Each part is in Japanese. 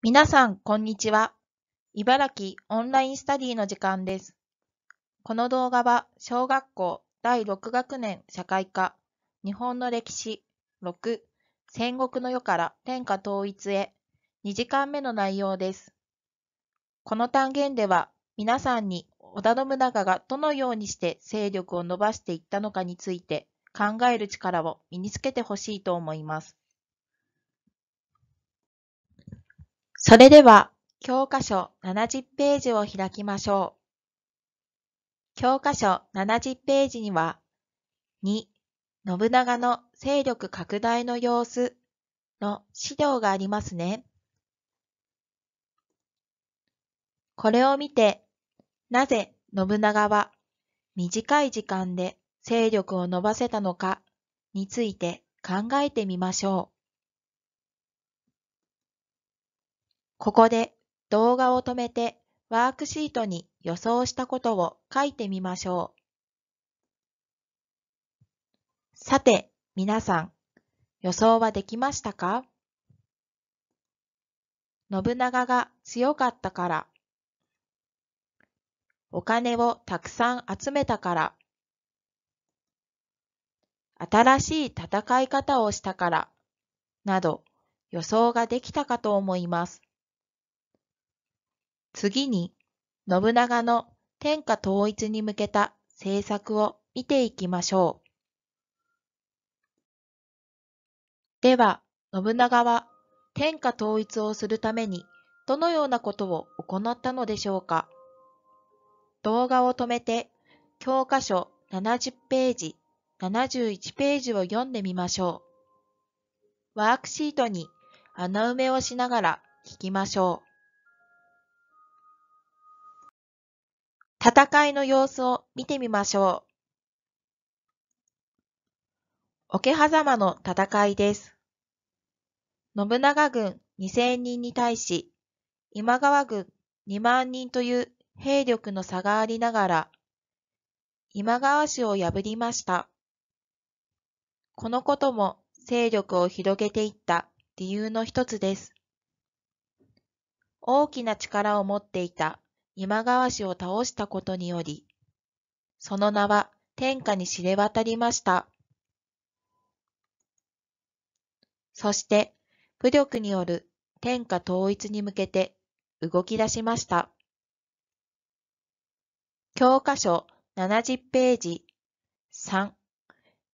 皆さん、こんにちは。茨城オンラインスタディの時間です。この動画は、小学校第6学年社会科、日本の歴史6、戦国の世から天下統一へ、2時間目の内容です。この単元では、皆さんに織田信長がどのようにして勢力を伸ばしていったのかについて考える力を身につけてほしいと思います。それでは、教科書70ページを開きましょう。教科書70ページには、2、信長の勢力拡大の様子の資料がありますね。これを見て、なぜ信長は短い時間で勢力を伸ばせたのかについて考えてみましょう。ここで動画を止めてワークシートに予想したことを書いてみましょう。さて、皆さん、予想はできましたか信長が強かったから、お金をたくさん集めたから、新しい戦い方をしたから、など予想ができたかと思います。次に、信長の天下統一に向けた政策を見ていきましょう。では、信長は天下統一をするためにどのようなことを行ったのでしょうか動画を止めて教科書70ページ、71ページを読んでみましょう。ワークシートに穴埋めをしながら聞きましょう。戦いの様子を見てみましょう。桶狭間の戦いです。信長軍2000人に対し、今川軍2万人という兵力の差がありながら、今川氏を破りました。このことも勢力を広げていった理由の一つです。大きな力を持っていた今川氏を倒したことにより、その名は天下に知れ渡りました。そして、武力による天下統一に向けて動き出しました。教科書70ページ3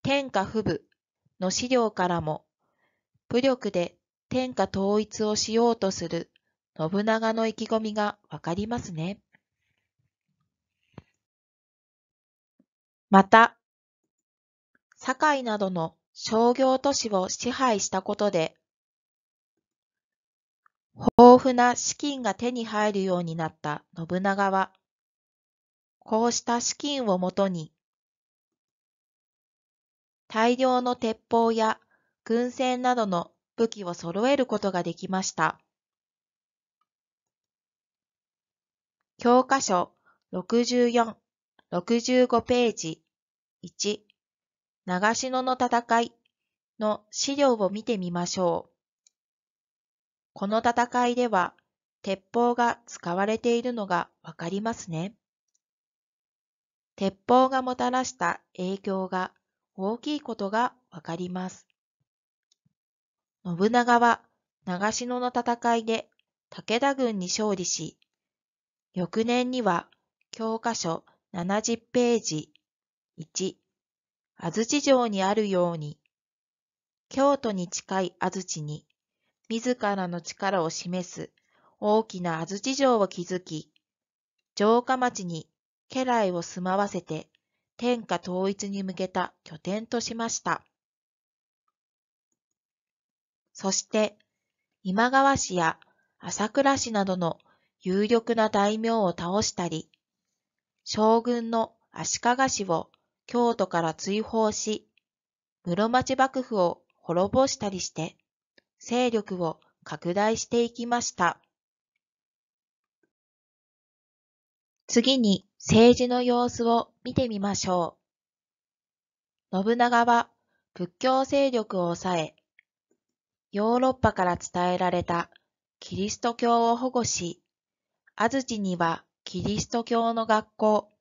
天下不武の資料からも武力で天下統一をしようとする信長の意気込みがわかりますね。また、堺などの商業都市を支配したことで、豊富な資金が手に入るようになった信長は、こうした資金をもとに、大量の鉄砲や軍船などの武器を揃えることができました。教科書64、65ページ1、長篠の戦いの資料を見てみましょう。この戦いでは、鉄砲が使われているのがわかりますね。鉄砲がもたらした影響が大きいことがわかります。信長は長篠の戦いで武田軍に勝利し、翌年には教科書70ページ1安土城にあるように京都に近い安土に自らの力を示す大きな安土城を築き城下町に家来を住まわせて天下統一に向けた拠点としました。そして今川氏や朝倉市などの有力な大名を倒したり、将軍の足利氏を京都から追放し、室町幕府を滅ぼしたりして、勢力を拡大していきました。次に政治の様子を見てみましょう。信長は仏教勢力を抑え、ヨーロッパから伝えられたキリスト教を保護し、安土にはキリスト教の学校、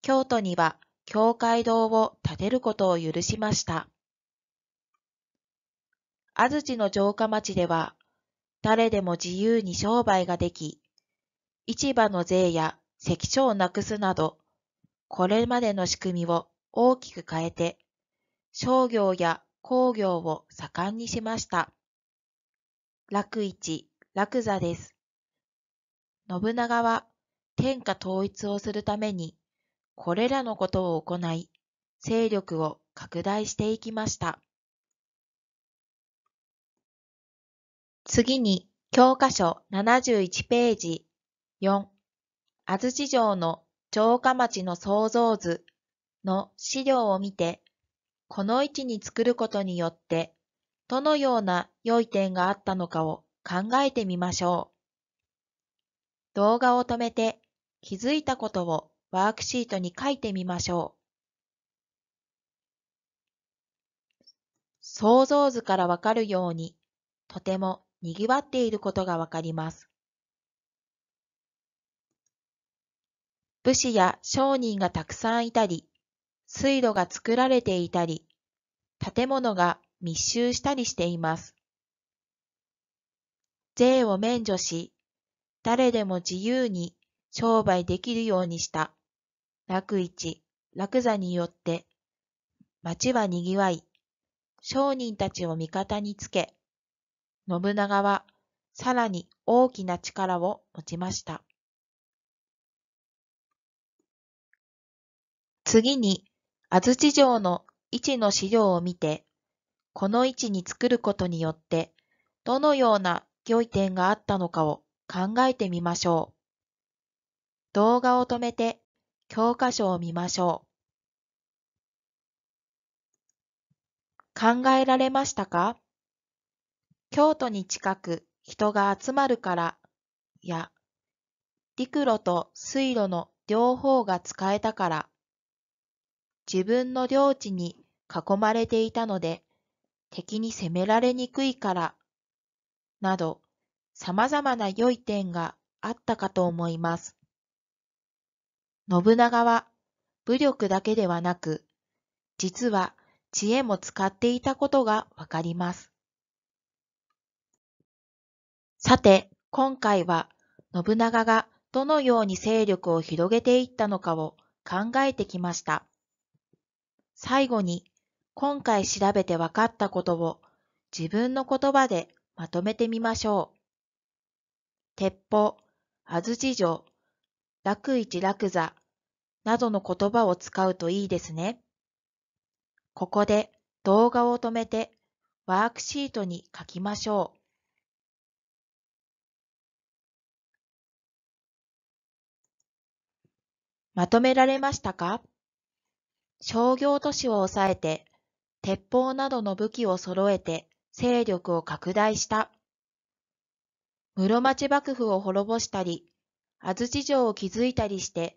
京都には教会堂を建てることを許しました。安土の城下町では、誰でも自由に商売ができ、市場の税や関所をなくすなど、これまでの仕組みを大きく変えて、商業や工業を盛んにしました。楽市、楽座です。信長は天下統一をするために、これらのことを行い、勢力を拡大していきました。次に、教科書71ページ4、安土城の城下町の創造図の資料を見て、この位置に作ることによって、どのような良い点があったのかを考えてみましょう。動画を止めて気づいたことをワークシートに書いてみましょう。想像図からわかるように、とても賑わっていることがわかります。武士や商人がたくさんいたり、水路が作られていたり、建物が密集したりしています。税を免除し、誰でも自由に商売できるようにした。楽市、楽座によって、町は賑わい、商人たちを味方につけ、信長はさらに大きな力を持ちました。次に、安土城の位置の資料を見て、この位置に作ることによって、どのような良い点があったのかを考えてみましょう。動画を止めて教科書を見ましょう。考えられましたか京都に近く人が集まるからや陸路と水路の両方が使えたから自分の領地に囲まれていたので敵に攻められにくいからなど様々な良い点があったかと思います。信長は武力だけではなく、実は知恵も使っていたことがわかります。さて、今回は信長がどのように勢力を広げていったのかを考えてきました。最後に今回調べてわかったことを自分の言葉でまとめてみましょう。鉄砲、安土城、楽一楽座などの言葉を使うといいですね。ここで動画を止めてワークシートに書きましょう。まとめられましたか商業都市を抑えて、鉄砲などの武器を揃えて勢力を拡大した。室町幕府を滅ぼしたり、安土城を築いたりして、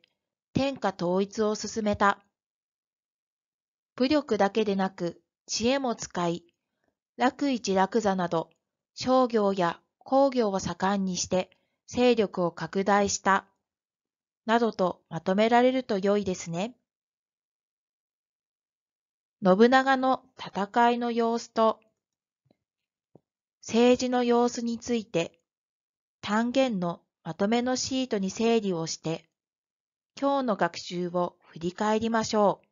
天下統一を進めた。武力だけでなく、知恵も使い、楽市楽座など、商業や工業を盛んにして、勢力を拡大した。などとまとめられると良いですね。信長の戦いの様子と政治の様子について単元のまとめのシートに整理をして、今日の学習を振り返りましょう。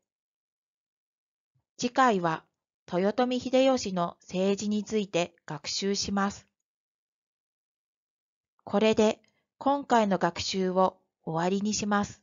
次回は豊臣秀吉の政治について学習します。これで今回の学習を終わりにします。